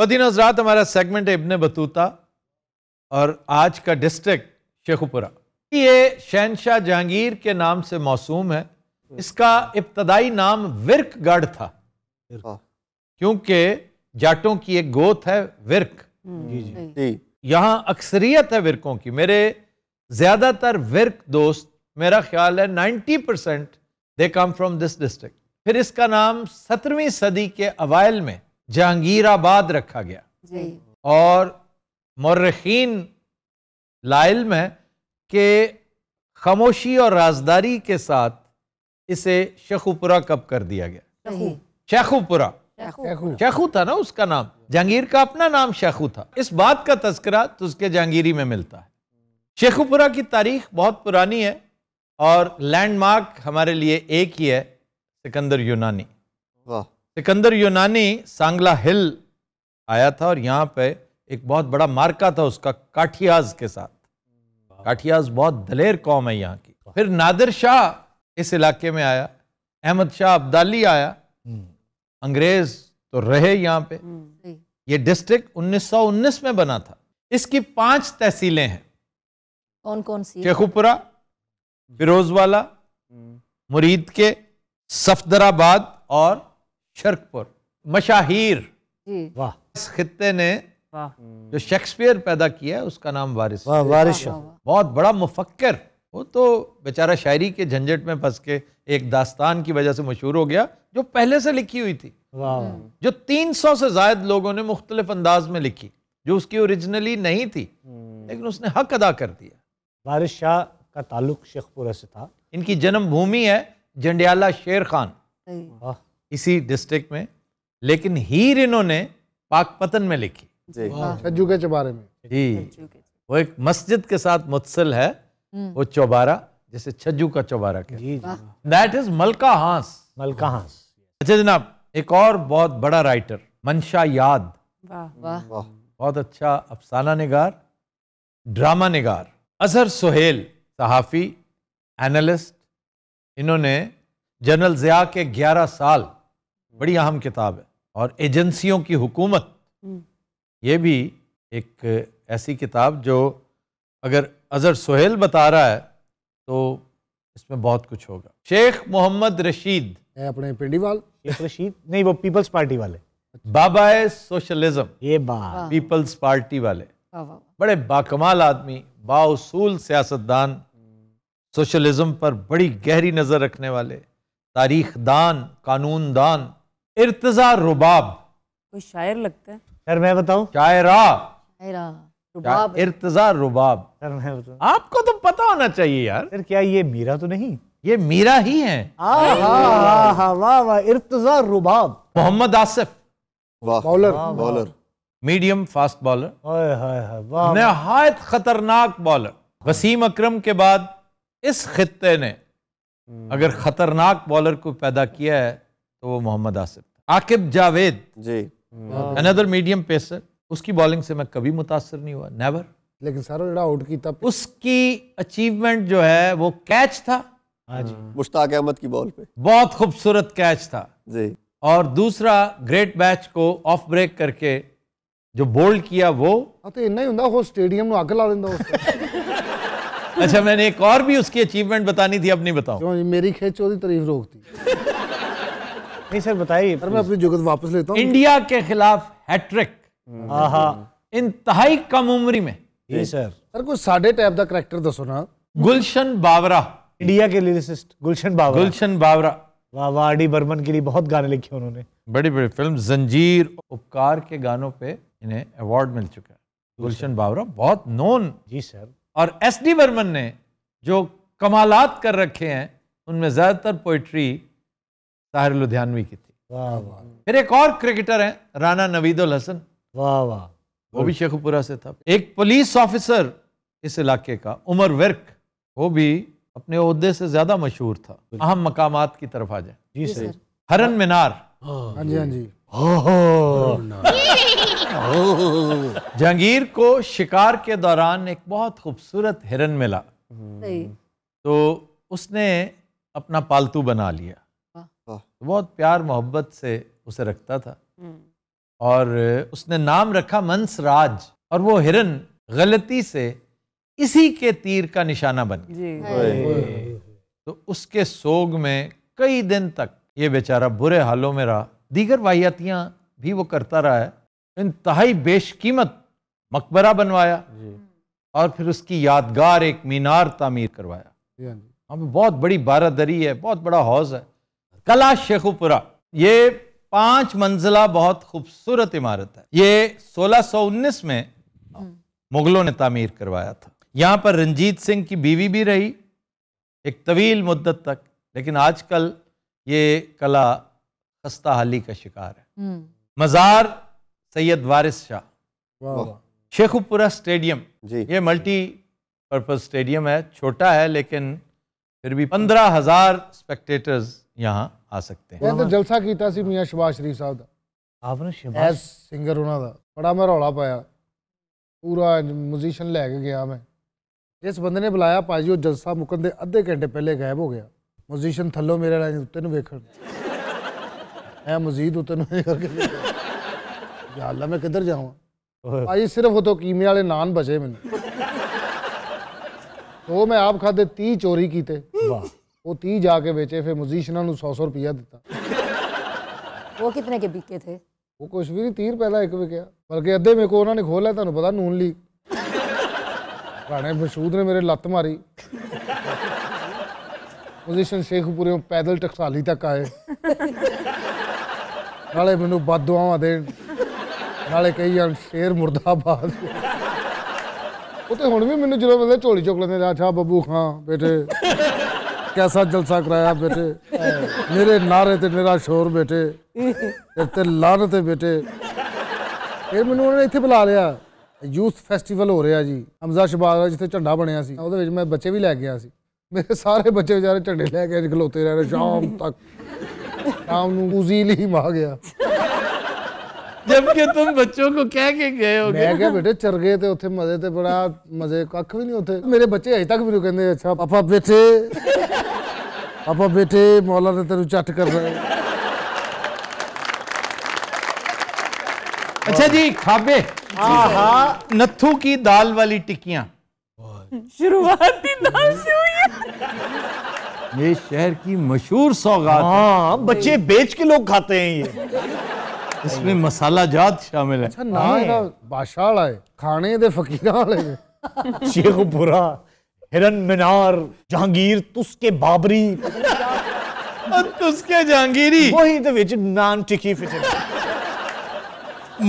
वतीन हजरात हमारा सेगमेंट है इबन बतूता और आज का डिस्ट्रिक्ट शेखुपुरा ये शहनशाह जहांगीर के नाम से मौसूम है हम्म। इसका इब्तदाई नाम विरकगढ़ था हाँ। क्योंकि जाटों की एक गोत है विरक हम्म। यहाँ अक्सरियत है विरकों की मेरे ज़्यादातर विरक दोस्त मेरा ख्याल है 90 percent they came from this district फिर इसका नाम सत्रहवीं सदी के अवायल में जहांगीराबाद रखा गया और मर्रखीन लाइल में के खामोशी और राजदारी के साथ इसे शेखुपुरा कब कर दिया गया शेखुपुरा शेखू था ना उसका नाम जहांगीर का अपना नाम शेखू था इस बात का तस्करा तो उसके जहांगीरी में मिलता है शेखुपुरा की तारीख बहुत पुरानी है और लैंडमार्क हमारे लिए एक ही है सिकंदर यूनानी वाह सिकंदर यूनानी सांगला हिल आया था और यहाँ पे एक बहुत बड़ा मार्का था उसका काठियाज के साथ काठियाज बहुत दलेर कौम है यहाँ की फिर नादिर शाह इस इलाके में आया अहमद शाह अब्दाली आया अंग्रेज तो रहे यहाँ पे हम्म, ये डिस्ट्रिक्ट 1919 में बना था इसकी पांच तहसीलें हैं कौन कौन सी शेखुपुरा बिरोजवाला हम्म। मुरीद के सफदराबाद और शर्कपुर मशाहिर वाह इस खत्ते ने जो शेक्सपियर पैदा किया है उसका नाम वारिस वा, वारिस वा, वा, बहुत बड़ा मुफक्र वो तो बेचारा शायरी के झंझट में फंस के एक दास्तान की वजह से मशहूर हो गया जो पहले से लिखी हुई थी हम्म। जो 300 से जायद लोगों ने मुख्तलिफ अंदाज में लिखी जो उसकी ओरिजिनली नहीं थी हम्म। लेकिन उसने हक अदा कर दिया वारिस शाह का ताल्लुक शेखपुरा से था इनकी जन्मभूमि है जंडियाला शेर खान वाह इसी डिस्ट्रिक्ट में लेकिन हीर इन्होंने पाकपतन में लिखी के चौबारे में जी वो एक मस्जिद के साथ मुतसिल है हम्म। वो चौबारा जैसे छज्जू का चौबारा के दैट इज मलका हांस मलका हांस अच्छा जनाब एक और बहुत बड़ा राइटर मनशा याद बहुत अच्छा अफसाना निगार ड्रामा निगार अजहर सुहेल सहाफ़ी एनालिस्ट इन्होंने जनरल ज़िया के 11 साल बड़ी अहम किताब है और एजेंसियों की हुकूमत हम्म। ये भी एक ऐसी किताब जो अगर अजहर सुहेल बता रहा है तो इसमें बहुत कुछ होगा शेख मोहम्मद रशीद है अपने पिंडीवाल शेख रशीद नहीं वो पीपल्स पार्टी वाले अच्छा। बाबा सोशलिज्म ये बा हाँ। पीपल्स पार्टी वाले बड़े बाकमाल आदमी बाउसूल सियासतदान सोशलिज्म पर बड़ी गहरी नज़र रखने वाले तारीख दान कानून दान इर्तजा रुबाब कोई शायर लगता है सर मैं बताऊं शायरा रुबाब इर्तजा रुबाब सर मैं बताऊं आपको तो पता होना चाहिए यार सर क्या ये मीरा तो नहीं ये मीरा ही है हाँ, हाँ, हाँ, वाह वाह इर्तजा रुबाब Mohammad Asif bowler bowler medium fast bowler नहायत खतरनाक बॉलर वसीम अक्रम के बाद इस खत्ते ने हम्म। अगर खतरनाक बॉलर को पैदा किया है तो वो Mohammad Asif Aqib Javed ji another medium pacer उसकी बॉलिंग से मैं कभी मुतासर नहीं हुआ नेवर लेकिन सारा जड़ा आउट की तब उसकी अचीवमेंट जो है वो कैच था हाँ हम्म। मुश्ताक अहमद की बॉल पे बहुत खूबसूरत कैच था जी और दूसरा ग्रेट मैच को ऑफ ब्रेक करके जो बोल्ड किया वो हाँ, तो इतना ही ਹੁੰਦਾ ਉਹ ਸਟੇਡੀਅਮ ਨੂੰ ਅੱਗ ਲਾ ਦਿੰਦਾ ਉਸ ਅੱਛਾ ਮੈਨੇ ਇੱਕ और भी उसकी अचीवमेंट बतानी थी अब नहीं बताऊं मेरी खेच ਉਹਦੀ तारीफ रोकती नहीं सर बताइए सर मैं अपनी जुगत वापस लेता हूँ इंडिया के खिलाफ हैट्रिक इंतहाई कम उम्र में जी सर सर कुछ साढ़े टाइप का करैक्टर दसो ना गुलशन बावरा इंडिया के लिरिसिस्ट गुलशन बावरा गुलशन बावरा वाह वाह डी बर्मन के लिए बहुत गाने लिखे उन्होंने बड़ी बड़ी फिल्म जंजीर उपकार के गानों पे इन्हें अवार्ड मिल चुका है गुलशन बावरा बहुत नोन जी सर और एस डी बर्मन ने जो कमालात कर रखे हैं उनमें ज़्यादातर पोइट्री ताहिर लुधियानवी की थी वाह वाह फिर एक और क्रिकेटर हैं राना नवीदुल हसन वाह वाह वो भी शेखपुरा से था एक पुलिस ऑफिसर इस इलाके का उमर वर्क वो भी अपने अहदे से ज्यादा मशहूर था अहम मकाम की तरफ आ जाए जी सर हरन मीनार हाँ जी हाँ जी हाँ जहांगीर को शिकार के दौरान एक बहुत खूबसूरत हिरन मिला तो उसने अपना पालतू बना लिया बहुत प्यार मोहब्बत से उसे रखता था और उसने नाम रखा मंस राज और वो हिरन गलती से इसी के तीर का निशाना बन गया तो उसके सोग में कई दिन तक ये बेचारा बुरे हालों में रहा दीगर वाहियातियाँ भी वो करता रहा है इंतहाई बेशकीमत मकबरा बनवाया और फिर उसकी यादगार एक मीनार तामीर करवाया हम हाँ बहुत बड़ी बारादरी है बहुत बड़ा हौज है कला शेखुपुरा ये पांच मंजिला बहुत खूबसूरत इमारत है ये 1619 में हम्म। मुगलों ने तामीर करवाया था यहाँ पर रंजीत सिंह की बीवी भी रही एक तवील मुद्दत तक लेकिन आजकल ये कला खस्ता हाली का शिकार है हम्म। मज़ार सैयद वारिस शाह शेखुपुरा स्टेडियम ये मल्टी पर्पज़ स्टेडियम है छोटा है लेकिन फिर भी पंद्रह हज़ार स्पेक्टेटर्स यहाँ आ सकते हैं तो जलसा किया मियाँ शबाज शरीफ साहब का आपने शबाज सिंगर उन्होंने बड़ा मैं रौला पाया पूरा म्यूजिशियन लैके गया मैं जिस बंद ने बुलाया भाजी वो जलसा मुकन के अद्धे घंटे पहले गायब हो गया म्यूजिशियन थलो मेरे लाइन उत्ते वेख मैं मजीद उत्ते यार मैं किधर जाऊँ भाजी सिर्फ उतो कीमे वाले नान बचे मैंने तो मैं आप खाते तीह चोरी किते वाह ਉਹ 30 ਜਾ ਕੇ ਵੇਚੇ ਫਿਰ ਮਿਊਜ਼ੀਸ਼ੀਅਨਾਂ ਨੂੰ 100-100 ਰੁਪਇਆ ਦਿੱਤਾ ਉਹ ਕਿਤਨੇ ਕੇ ਵਿਕੇ ਥੇ ਉਹ ਕੁਛ ਵੀ ਨਹੀਂ 30 ਰੁਪਏ ਦਾ ਇੱਕ ਵਿਕਿਆ ਬਲਕਿ ਅੱਧੇ ਮੇ ਕੋ ਉਹਨਾਂ ਨੇ ਖੋਲਿਆ ਤੁਹਾਨੂੰ ਪਤਾ ਨੂਨ ਲੀ ਭਾਣੇ ਬਸ਼ੂਦ ਨੇ ਮੇਰੇ ਲੱਤ ਮਾਰੀ ਪੋਜੀਸ਼ਨ ਸ਼ੇਖਪੁਰੇ ਪੈਦਲ ਟਕਸਾਲੀ ਤੱਕ ਆਏ ਨਾਲੇ ਮੈਨੂੰ ਬਦਦੁਆਵਾਂ ਦੇਣ ਨਾਲੇ ਕਹੀ ਜਾਂ ਸ਼ੇਰ ਮੁਰਦਾਬਾਦ ਉਹ ਤੇ ਹੁਣ ਵੀ ਮੈਨੂੰ ਜਦੋਂ ਬੰਦੇ ਝੋਲੀ ਚੁੱਕ ਲੈਂਦੇ ਆਛਾ ਬੱਬੂ ਖਾਂ ਬੇਟੇ कैसा जलसा कराया बेटे मेरे नारे ते मेरा शोर बेटे ते लान ते बेटे फिर मैनू उन्होंने इतने बुला लिया ਯੂਥ ਫੈਸਟੀਵਲ ਹੋ ਰਿਹਾ ਜੀ ਹਮਜ਼ਾ ਸ਼ਬਾਜ਼ ਦਾ ਜਿੱਥੇ ਝੰਡਾ ਬਣਿਆ ਸੀ ਉਹਦੇ ਵਿੱਚ ਮੈਂ ਬੱਚੇ ਵੀ ਲੈ ਗਿਆ ਸੀ ਮੇਰੇ ਸਾਰੇ ਬੱਚੇ ਵਿਚਾਰੇ ਝੰਡੇ ਲੈ ਕੇ ਖਲੋਤੇ ਰਹੇ ਸ਼ਾਮ ਤੱਕ ਸ਼ਾਮ ਨੂੰ ਉਜ਼ੀਲ ਹੀ ਮਾ ਗਿਆ जबकि तुम बच्चों को कह के गए हो मैं क्या बेटे चर गए थे उथे मजे थे बड़ा मजे कख भी नहीं होते मेरे बच्चे अज तक भी कहते अच्छा पापा बैठे पापा बैठे मौला ने तेरू चट कर रहे अच्छा जी खाबे नथू की दाल वाली टिक्कियां शुरुआती दाल से हुई है ये शहर की मशहूर सौगात हाँ बच्चे बेच के लोग खाते हैं ये इसमें मसाला जात शामिल है अच्छा ना ਇਹਦਾ ਬਾਸ਼ਾ है खाने दे फकीर वाले ਵਾਲੇ शेखपुरा हिरन मीनार जहांगीर तुसके बाबरी तुसके जहांगीरी वही तो ਵਿੱਚ ਨਾਨ ਟਿੱਕੀ ਫਿਟੇ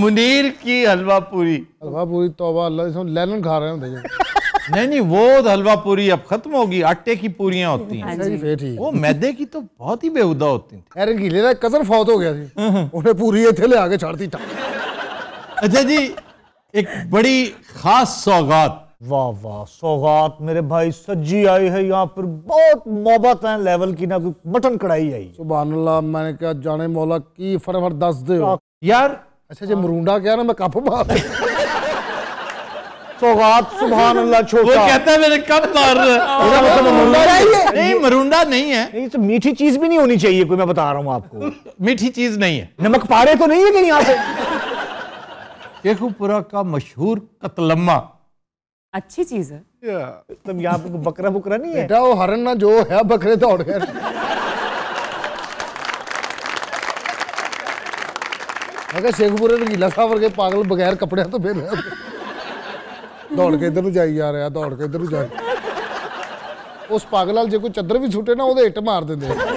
मुनीर की हलवा पूरी हलवा पूरी तौबा अल्लाह इसमें लेलन खा रहे होंगे नहीं नहीं वो हलवा पूरी अब खत्म होगी आटे की पूरियां होती हैं हाँ वो मैदे की तो बहुत ही बेहुदा होती थी अरे गीले ना कसर फौत हो गया थी हाँ, हाँ। उन्हें पूरी थे ले आगे छाड़ती था अच्छा जी एक बड़ी खास सौगात वाह वाह सौगात मेरे भाई सज्जी आई है यहाँ पर बहुत मोहब्बत तो है लेवल की ना कोई मटन कढ़ाई आई सुबह अल्लाह मैंने कहा जाने मौला की फटाफट दस दे यार अच्छा जो मरूंडा क्या ना मैं काफू सौगात तो सुबहान अल्लाह छोटा वो कहता है मेरे कब मतलब हाँ। मार नहीं मरुंडा नहीं है नहीं तो मीठी चीज भी नहीं होनी चाहिए कोई मैं बता रहा हूँ आपको मीठी चीज नहीं है नमक पारे तो नहीं है कहीं यहाँ से शेखुपुरा का मशहूर कतलम्मा अच्छी चीज है तब मतलब यहाँ पे बकरा बुकरा नहीं है बेटा वो हरण ना जो है बकरे दौड़ गए अगर शेखपुरे रंगीला तो सावर के पागल बगैर कपड़े तो फिर ਦੌੜ ਕੇ ਇਧਰ ਨੂੰ ਜਾਈ ਜਾ ਰਿਹਾ ਦੌੜ ਕੇ ਇਧਰ ਨੂੰ ਜਾ ਉਸ ਪਾਗਲ ਨਾਲ ਜੇ ਕੋਈ ਚੱਦਰ ਵੀ ਛੁੱਟੇ ਨਾ ਉਹਦੇ ਹਿੱਟ ਮਾਰ ਦਿੰਦੇ